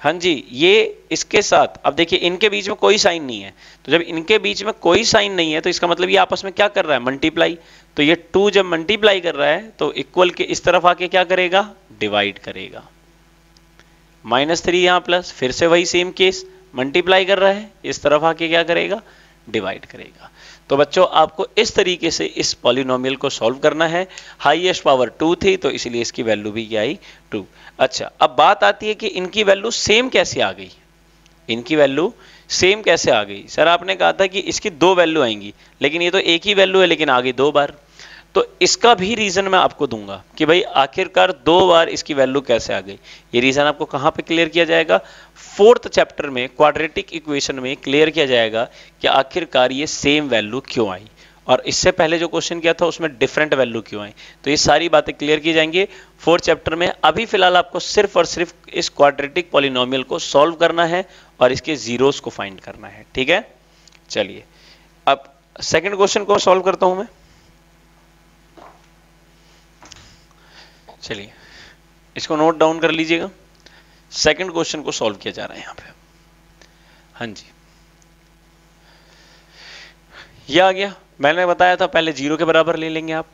A: हाँ जी ये इसके साथ अब देखिए इनके बीच में कोई साइन नहीं है तो जब इनके बीच में कोई साइन नहीं है तो इसका मतलब ये आपस में क्या कर रहा है मल्टीप्लाई तो ये टू जब मल्टीप्लाई कर रहा है तो इक्वल के इस तरफ आके क्या करेगा डिवाइड करेगा माइनस थ्री यहां प्लस फिर से वही सेम केस मल्टीप्लाई कर रहा है इस तरफ आके क्या करेगा डिवाइड करेगा तो बच्चों आपको इस तरीके से इस पॉलिनोमियल को सॉल्व करना है हाईएस्ट पावर टू थी तो इसलिए इसकी वैल्यू भी क्या आई टू अच्छा अब बात आती है कि इनकी वैल्यू सेम कैसे आ गई इनकी वैल्यू सेम कैसे आ गई सर आपने कहा था कि इसकी दो वैल्यू आएंगी लेकिन ये तो एक ही वैल्यू है लेकिन आ गई दो बार तो इसका भी रीज़न मैं आपको दूंगा कि भाई आखिरकार दो बार इसकी वैल्यू कैसे आ गई ये रीज़न आपको कहां पे क्लियर किया जाएगा फोर्थ चैप्टर में क्वाड्रेटिक इक्वेशन में क्लियर किया जाएगा कि आखिरकार ये सेम वैल्यू क्यों आई और इससे पहले जो क्वेश्चन किया था उसमें डिफरेंट वैल्यू क्यों आई तो ये सारी बातें क्लियर की जाएंगी फोर्थ चैप्टर में अभी फिलहाल आपको सिर्फ और सिर्फ इस क्वाड्रेटिक पॉलिनोमियल को सॉल्व करना है और इसके जीरोस को फाइंड करना है ठीक है चलिए अब सेकेंड क्वेश्चन को सॉल्व करता हूं मैं चलिए इसको नोट डाउन कर लीजिएगा सेकंड क्वेश्चन को सॉल्व किया जा रहा है यहां पे हां जी ये आ गया मैंने बताया था पहले जीरो के बराबर ले लेंगे आप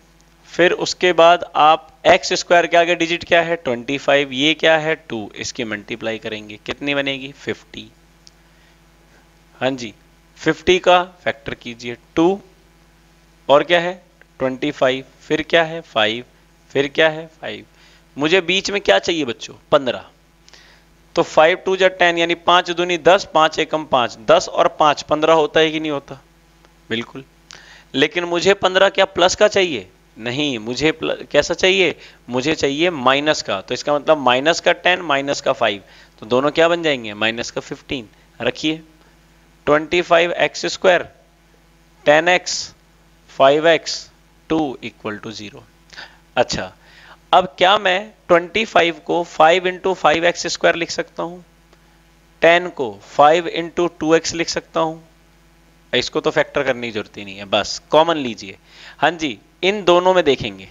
A: फिर उसके बाद आप एक्स स्क्वायर के आगे डिजिट क्या है 25 ये क्या है 2 इसकी मल्टीप्लाई करेंगे कितनी बनेगी 50 हां जी 50 का फैक्टर कीजिए 2 और क्या है 25 फिर क्या है फिर क्या है फाइव मुझे बीच में क्या चाहिए बच्चों पंद्रह तो फाइव टू या टेन यानी पांच दूनी दस पांच एकम पांच दस और पांच पंद्रह होता है कि नहीं होता बिल्कुल लेकिन मुझे पंद्रह क्या प्लस का चाहिए नहीं मुझे कैसा चाहिए मुझे चाहिए माइनस का तो इसका मतलब माइनस का टेन माइनस का फाइव तो दोनों क्या बन जाएंगे माइनस का फिफ्टीन रखिए twenty five x square ten x five x two equal to zero अच्छा अब क्या मैं 25 को 5 इंटू फाइव एक्स स्क्वायर लिख सकता हूं 10 को 5 इंटू टू एक्स लिख सकता हूं इसको तो फैक्टर करने की जरूरत ही नहीं है बस कॉमन लीजिए हां जी इन दोनों में देखेंगे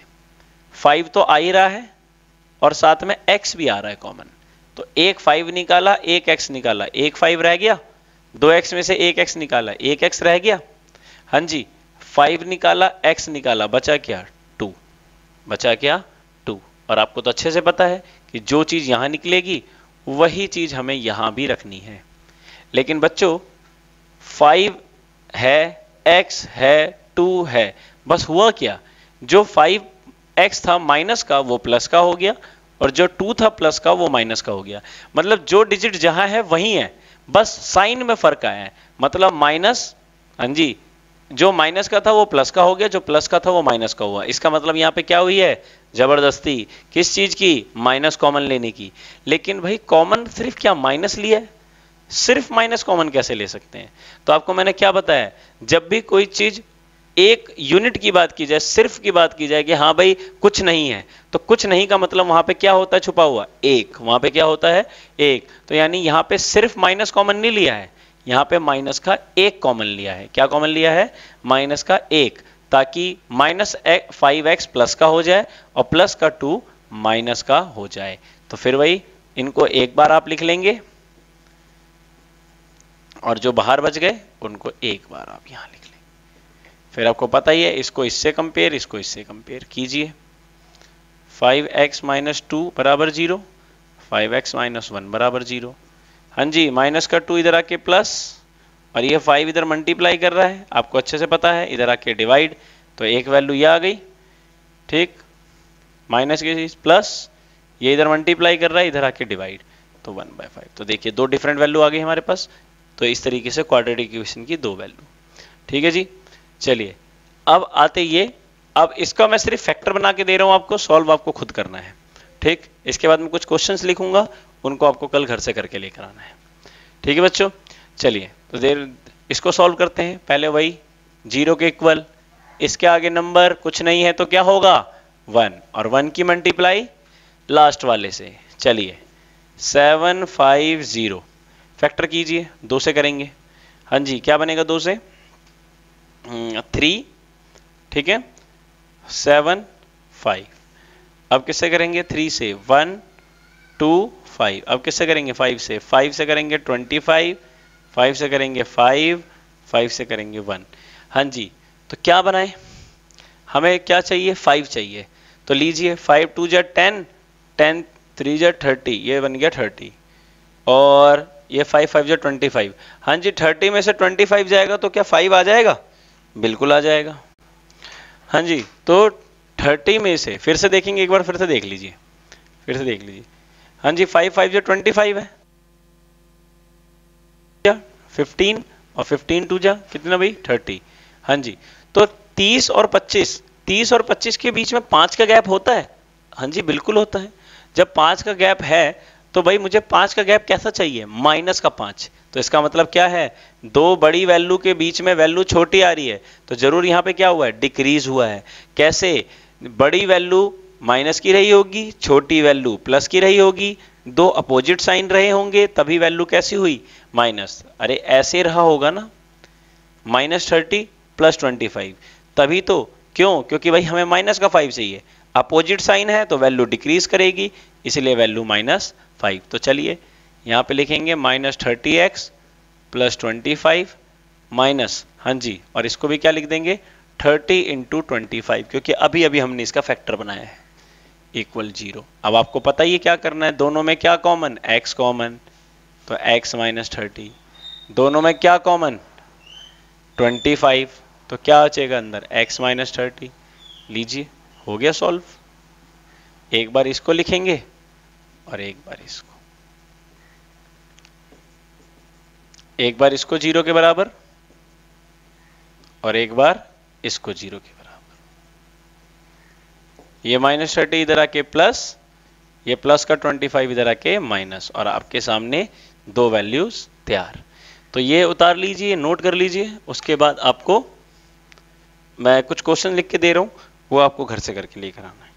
A: 5 तो आ ही रहा है और साथ में x भी आ रहा है कॉमन तो एक 5 निकाला एक x निकाला एक 5 रह गया दो एक्स में से एक एक्स निकाला एक एक्स रह गया हां जी फाइव निकाला एक्स निकाला बचा क्या बचा क्या टू और आपको तो अच्छे से पता है कि जो चीज़ यहाँ निकलेगी वही चीज़ हमें यहां भी रखनी है लेकिन बच्चों फाइव है एक्स है टू है बस हुआ क्या जो फाइव एक्स था माइनस का वो प्लस का हो गया और जो टू था प्लस का वो माइनस का हो गया मतलब जो डिजिट जहां है वही है बस साइन में फर्क आया है मतलब माइनस हाँ जी जो माइनस का था वो प्लस का हो गया जो प्लस का था वो माइनस का हुआ इसका मतलब यहाँ पे क्या हुई है जबरदस्ती किस चीज की माइनस कॉमन लेने की लेकिन भाई कॉमन सिर्फ क्या माइनस लिया है सिर्फ माइनस कॉमन कैसे ले सकते हैं तो आपको मैंने क्या बताया जब भी कोई चीज एक यूनिट की बात की जाए सिर्फ की बात की जाए कि हाँ भाई कुछ नहीं है तो कुछ नहीं का मतलब वहां पे क्या होता है छुपा हुआ एक वहां पे क्या होता है एक तो यानी यहां पे सिर्फ माइनस कॉमन नहीं लिया है यहाँ पे माइनस का एक कॉमन लिया है क्या कॉमन लिया है माइनस का एक ताकि माइनस फाइव एक्स प्लस का हो जाए और प्लस का टू माइनस का हो जाए तो फिर वही इनको एक बार आप लिख लेंगे और जो बाहर बच गए उनको एक बार आप यहां लिख लेंगे फिर आपको पता ही है इसको इससे कंपेयर इसको इससे कंपेयर कीजिए 5x एक्स माइनस टू बराबर zero five x minus one बराबर जीरो हाँ जी माइनस का टू इधर आके प्लस और ये फाइव इधर मल्टीप्लाई कर रहा है आपको अच्छे से पता है इधर आके डिवाइड तो एक वैल्यू ये आ गई ठीक माइनस की प्लस ये इधर मल्टीप्लाई कर रहा है इधर आके डिवाइड तो वन बाय फाइव तो देखिए दो डिफरेंट वैल्यू आ गई हमारे पास तो इस तरीके से क्वाड्रेटिक इक्वेशन की दो वैल्यू ठीक है जी चलिए अब आते ये अब इसका मैं सिर्फ फैक्टर बना के दे रहा हूँ आपको सॉल्व आपको खुद करना है ठीक इसके बाद मैं कुछ क्वेश्चंस लिखूंगा उनको आपको कल घर से करके लेकर आना है ठीक है बच्चों चलिए तो देर इसको सॉल्व करते हैं पहले वही जीरो के इक्वल इसके आगे नंबर कुछ नहीं है तो क्या होगा वन और वन की मल्टीप्लाई लास्ट वाले से चलिए सेवन फाइव जीरो फैक्टर कीजिए दो से करेंगे हाँ जी क्या बनेगा दो से थ्री हम्म, ठीक है सेवन फाइव अब किससे करेंगे थ्री से वन टू फाइव अब किससे करेंगे फाइव से फाइव से करेंगे ट्वेंटी फाइव फाइव से करेंगे फाइव फाइव से करेंगे वन हाँ जी तो क्या बनाए हमें क्या चाहिए फाइव चाहिए तो लीजिए फाइव टू जै टेन टेन थ्री जै थर्टी ये बन गया थर्टी और ये फाइव फाइव जै ट्वेंटी फाइव हाँ जी थर्टी में से ट्वेंटी फाइव जाएगा तो क्या फाइव आ जाएगा बिल्कुल आ जाएगा हाँ जी तो थर्टी में से फिर से देखेंगे एक बार फिर से देख लीजिए फिर से देख लीजिए हाँ जी फाइव फाइव जो ट्वेंटी फाइव है फिफ्टीन और फिफ्टीन टू जा कितना भाई थर्टी हाँ जी तो तीस और पच्चीस तीस और पच्चीस के बीच में पांच का गैप होता है हाँ जी बिल्कुल होता है जब पांच का गैप है तो भाई मुझे पांच का गैप कैसा चाहिए माइनस का पांच तो इसका मतलब क्या है दो बड़ी वैल्यू के बीच में वैल्यू छोटी आ रही है तो जरूर यहां पे क्या हुआ है डिक्रीज हुआ है कैसे बड़ी वैल्यू माइनस की रही होगी छोटी वैल्यू प्लस की रही होगी दो अपोजिट साइन रहे होंगे तभी वैल्यू कैसी हुई माइनस अरे ऐसे रहा होगा ना minus thirty plus twenty five तभी तो क्यों क्योंकि भाई हमें माइनस का फाइव चाहिए अपोजिट साइन है तो वैल्यू डिक्रीज करेगी इसलिए वैल्यू माइनस फाइव तो चलिए यहाँ पे लिखेंगे minus thirty x plus twenty five minus हाँ जी और इसको भी क्या लिख देंगे थर्टी इंटू ट्वेंटी फाइव क्योंकि अभी अभी हमने इसका फैक्टर बनाया है इक्वल जीरो अब आपको पता ही क्या करना है दोनों में क्या कॉमन एक्स कॉमन तो एक्स माइनस थर्टी दोनों में क्या कॉमन 25 तो क्या आ अंदर x माइनस थर्टी लीजिए हो गया सॉल्व एक बार इसको लिखेंगे और एक बार इसको एक बार इसको जीरो के बराबर और एक बार इसको जीरो के बराबर ये माइनस थर्टी इधर आके प्लस ये प्लस का 25 इधर आके माइनस और आपके सामने दो वैल्यूज तैयार तो ये उतार लीजिए नोट कर लीजिए उसके बाद आपको मैं कुछ क्वेश्चन लिख के दे रहा हूँ वो आपको घर से करके लेकर आना है